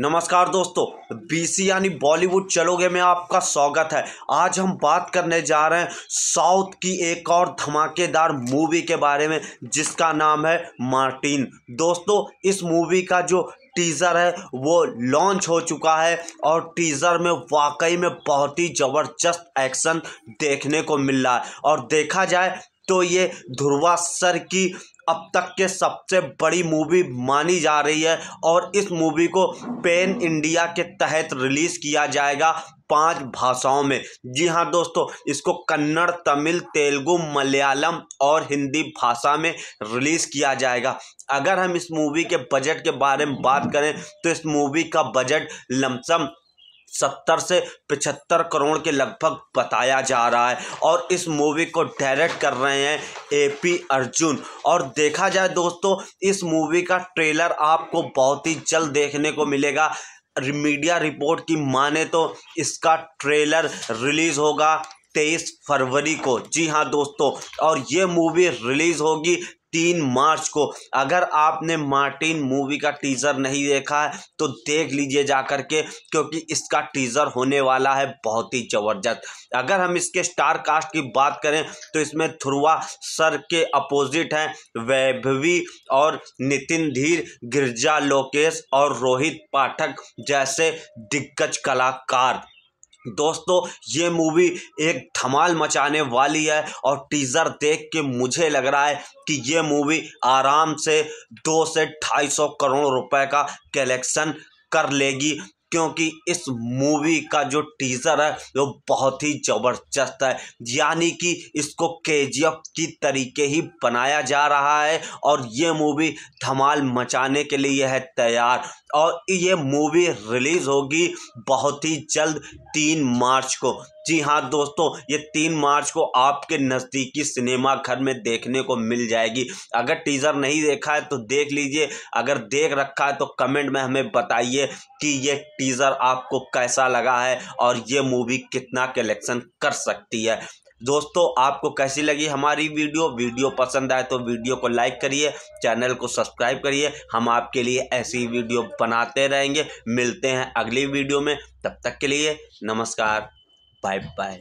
नमस्कार दोस्तों बीसी यानी बॉलीवुड चलोगे में आपका स्वागत है आज हम बात करने जा रहे हैं साउथ की एक और धमाकेदार मूवी के बारे में जिसका नाम है मार्टिन दोस्तों इस मूवी का जो टीज़र है वो लॉन्च हो चुका है और टीज़र में वाकई में बहुत ही ज़बरदस्त एक्शन देखने को मिल रहा है और देखा जाए तो ये ध्रुवा सर की अब तक के सबसे बड़ी मूवी मानी जा रही है और इस मूवी को पेन इंडिया के तहत रिलीज़ किया जाएगा पांच भाषाओं में जी हाँ दोस्तों इसको कन्नड़ तमिल तेलुगु मलयालम और हिंदी भाषा में रिलीज़ किया जाएगा अगर हम इस मूवी के बजट के बारे में बात करें तो इस मूवी का बजट लमसम सत्तर से पचहत्तर करोड़ के लगभग बताया जा रहा है और इस मूवी को डायरेक्ट कर रहे हैं ए पी अर्जुन और देखा जाए दोस्तों इस मूवी का ट्रेलर आपको बहुत ही जल्द देखने को मिलेगा मीडिया रिपोर्ट की माने तो इसका ट्रेलर रिलीज़ होगा तेईस फरवरी को जी हाँ दोस्तों और ये मूवी रिलीज़ होगी तीन मार्च को अगर आपने मार्टिन मूवी का टीज़र नहीं देखा है तो देख लीजिए जा कर के क्योंकि इसका टीज़र होने वाला है बहुत ही ज़बरदस्त अगर हम इसके स्टार कास्ट की बात करें तो इसमें थ्रुआ सर के अपोजिट हैं वैभवी और नितिन धीर गिरजा लोकेश और रोहित पाठक जैसे दिग्गज कलाकार दोस्तों ये मूवी एक धमाल मचाने वाली है और टीज़र देख के मुझे लग रहा है कि ये मूवी आराम से दो से ढाई सौ करोड़ रुपए का कलेक्शन कर लेगी क्योंकि इस मूवी का जो टीज़र है वो बहुत ही ज़बरदस्त है यानी कि इसको के की तरीके ही बनाया जा रहा है और ये मूवी धमाल मचाने के लिए है तैयार और ये मूवी रिलीज़ होगी बहुत ही जल्द तीन मार्च को जी हाँ दोस्तों ये तीन मार्च को आपके नज़दीकी सिनेमा घर में देखने को मिल जाएगी अगर टीज़र नहीं देखा है तो देख लीजिए अगर देख रखा है तो कमेंट में हमें बताइए कि ये टीज़र आपको कैसा लगा है और ये मूवी कितना कलेक्शन कर सकती है दोस्तों आपको कैसी लगी हमारी वीडियो वीडियो पसंद आए तो वीडियो को लाइक करिए चैनल को सब्सक्राइब करिए हम आपके लिए ऐसी वीडियो बनाते रहेंगे मिलते हैं अगली वीडियो में तब तक के लिए नमस्कार 拜拜。